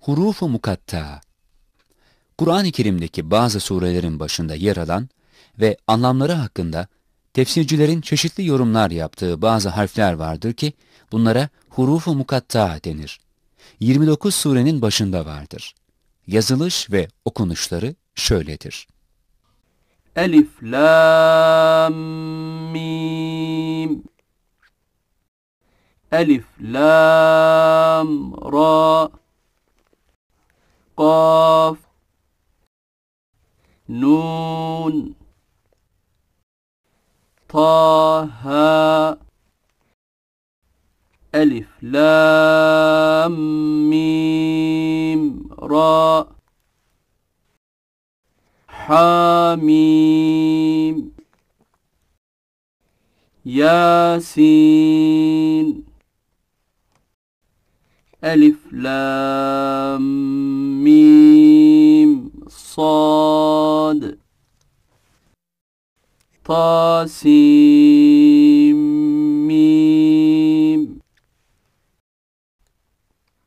hurufu mukatta. Kur'an-ı Kerim'deki bazı surelerin başında yer alan ve anlamları hakkında tefsircilerin çeşitli yorumlar yaptığı bazı harfler vardır ki bunlara hurufu mukatta denir. 29 surenin başında vardır. Yazılış ve okunuşları şöyledir. Elif, Lam, Mim Elif, Lam, Ra قاف نون طه ألف لام ميم راء حميم ياسين ألف لام طاسيم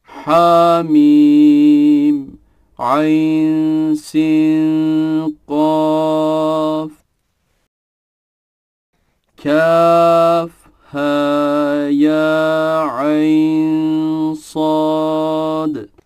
حاميم عين سين قاف كاف ها يا عين صاد